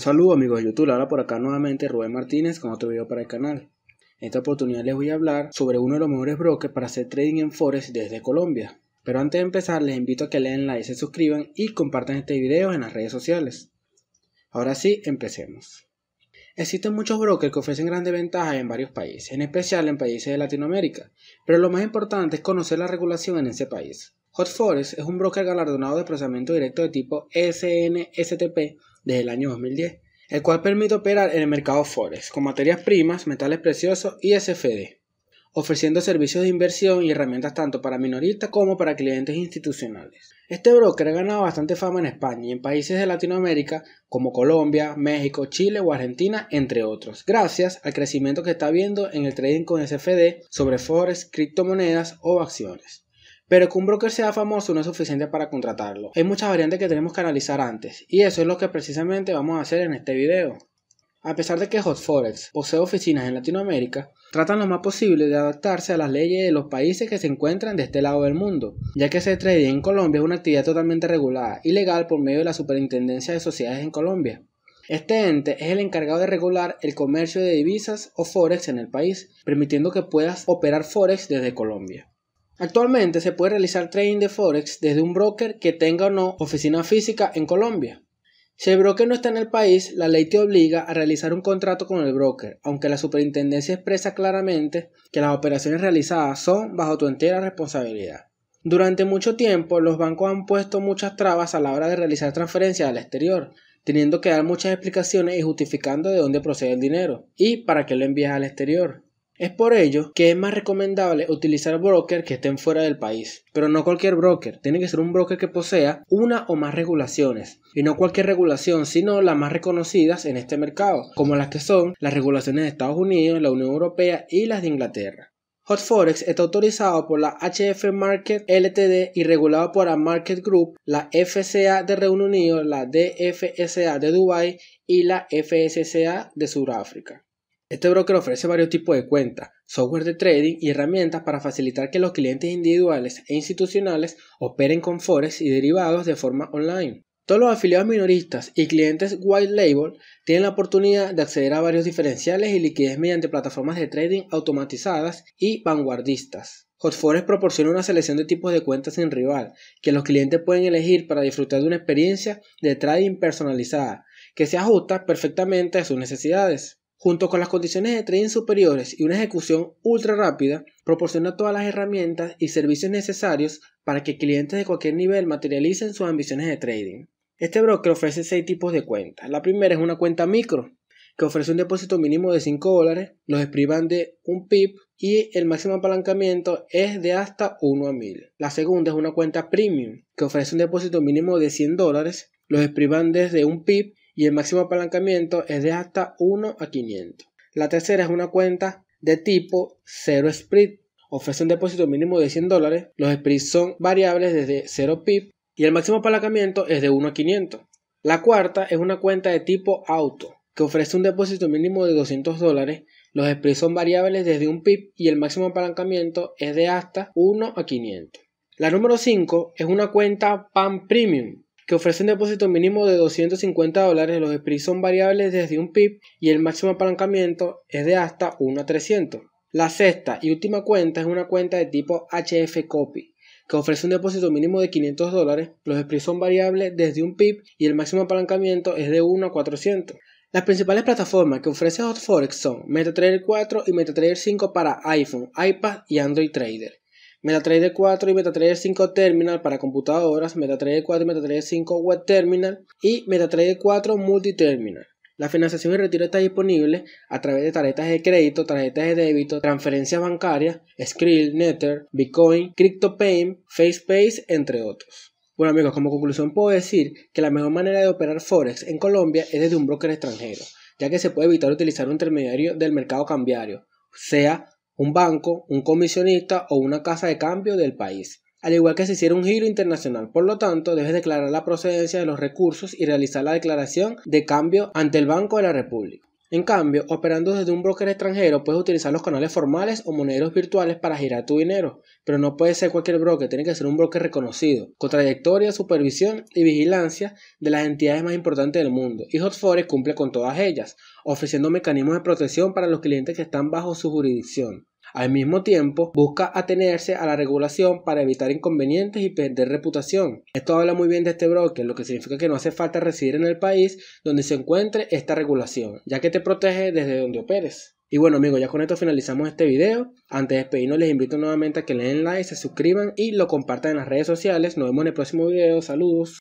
Un saludo amigos de YouTube, ahora por acá nuevamente Rubén Martínez con otro video para el canal. En esta oportunidad les voy a hablar sobre uno de los mejores brokers para hacer trading en Forex desde Colombia. Pero antes de empezar les invito a que le den like, se suscriban y compartan este video en las redes sociales. Ahora sí, empecemos. Existen muchos brokers que ofrecen grandes ventajas en varios países, en especial en países de Latinoamérica, pero lo más importante es conocer la regulación en ese país. Hot HotForex es un broker galardonado de procesamiento directo de tipo SNSTP desde el año 2010, el cual permite operar en el mercado forex con materias primas, metales preciosos y SFD, ofreciendo servicios de inversión y herramientas tanto para minoristas como para clientes institucionales. Este broker ha ganado bastante fama en España y en países de Latinoamérica como Colombia, México, Chile o Argentina, entre otros, gracias al crecimiento que está habiendo en el trading con SFD sobre forex, criptomonedas o acciones. Pero que un broker sea famoso no es suficiente para contratarlo. Hay muchas variantes que tenemos que analizar antes, y eso es lo que precisamente vamos a hacer en este video. A pesar de que HotForex posee oficinas en Latinoamérica, tratan lo más posible de adaptarse a las leyes de los países que se encuentran de este lado del mundo, ya que se trading en Colombia es una actividad totalmente regulada y legal por medio de la Superintendencia de Sociedades en Colombia. Este ente es el encargado de regular el comercio de divisas o forex en el país, permitiendo que puedas operar forex desde Colombia. Actualmente se puede realizar trading de Forex desde un broker que tenga o no oficina física en Colombia. Si el broker no está en el país, la ley te obliga a realizar un contrato con el broker, aunque la superintendencia expresa claramente que las operaciones realizadas son bajo tu entera responsabilidad. Durante mucho tiempo, los bancos han puesto muchas trabas a la hora de realizar transferencias al exterior, teniendo que dar muchas explicaciones y justificando de dónde procede el dinero y para qué lo envías al exterior. Es por ello que es más recomendable utilizar brokers que estén fuera del país, pero no cualquier broker, tiene que ser un broker que posea una o más regulaciones, y no cualquier regulación, sino las más reconocidas en este mercado, como las que son las regulaciones de Estados Unidos, la Unión Europea y las de Inglaterra. HotForex está autorizado por la HF Market LTD y regulado por la Market Group, la FCA de Reino Unido, la DFSA de Dubai y la FSCA de Sudáfrica. Este broker ofrece varios tipos de cuentas, software de trading y herramientas para facilitar que los clientes individuales e institucionales operen con forex y derivados de forma online. Todos los afiliados minoristas y clientes white label tienen la oportunidad de acceder a varios diferenciales y liquidez mediante plataformas de trading automatizadas y vanguardistas. HotForex proporciona una selección de tipos de cuentas sin rival que los clientes pueden elegir para disfrutar de una experiencia de trading personalizada que se ajusta perfectamente a sus necesidades junto con las condiciones de trading superiores y una ejecución ultra rápida, proporciona todas las herramientas y servicios necesarios para que clientes de cualquier nivel materialicen sus ambiciones de trading. Este broker ofrece seis tipos de cuentas. La primera es una cuenta micro, que ofrece un depósito mínimo de 5 dólares, los privan de un PIB y el máximo apalancamiento es de hasta 1 a 1000. La segunda es una cuenta premium, que ofrece un depósito mínimo de 100 dólares, los privan desde un PIB y el máximo apalancamiento es de hasta 1 a 500. La tercera es una cuenta de tipo 0 spread. Ofrece un depósito mínimo de 100 dólares. Los spreads son variables desde 0 pip y el máximo apalancamiento es de 1 a 500. La cuarta es una cuenta de tipo auto que ofrece un depósito mínimo de 200 dólares. Los spreads son variables desde un pip y el máximo apalancamiento es de hasta 1 a 500. La número 5 es una cuenta PAN Premium que ofrece un depósito mínimo de 250 dólares, los spreads son variables desde un pip y el máximo apalancamiento es de hasta 1 a 300. La sexta y última cuenta es una cuenta de tipo HF Copy, que ofrece un depósito mínimo de 500 dólares, los spreads son variables desde un pip y el máximo apalancamiento es de 1 a 400. Las principales plataformas que ofrece HotForex son MetaTrader 4 y MetaTrader 5 para iPhone, iPad y Android Trader. MetaTrader 4 y MetaTrader 5 Terminal para computadoras, MetaTrader 4 y MetaTrader 5 Web Terminal y MetaTrader 4 Terminal. La financiación y retiro está disponible a través de tarjetas de crédito, tarjetas de débito, transferencias bancarias, Skrill, Nether, Bitcoin, CryptoPay, FacePace, entre otros. Bueno amigos, como conclusión puedo decir que la mejor manera de operar Forex en Colombia es desde un broker extranjero, ya que se puede evitar utilizar un intermediario del mercado cambiario, sea un banco, un comisionista o una casa de cambio del país. Al igual que si hiciera un giro internacional, por lo tanto, debes declarar la procedencia de los recursos y realizar la declaración de cambio ante el Banco de la República. En cambio, operando desde un broker extranjero, puedes utilizar los canales formales o monederos virtuales para girar tu dinero, pero no puede ser cualquier broker, tiene que ser un broker reconocido, con trayectoria, supervisión y vigilancia de las entidades más importantes del mundo, y Hot cumple con todas ellas, ofreciendo mecanismos de protección para los clientes que están bajo su jurisdicción. Al mismo tiempo, busca atenerse a la regulación para evitar inconvenientes y perder reputación. Esto habla muy bien de este broker, lo que significa que no hace falta residir en el país donde se encuentre esta regulación, ya que te protege desde donde operes. Y bueno amigos, ya con esto finalizamos este video. Antes de despedirnos les invito nuevamente a que le den like, se suscriban y lo compartan en las redes sociales. Nos vemos en el próximo video. Saludos.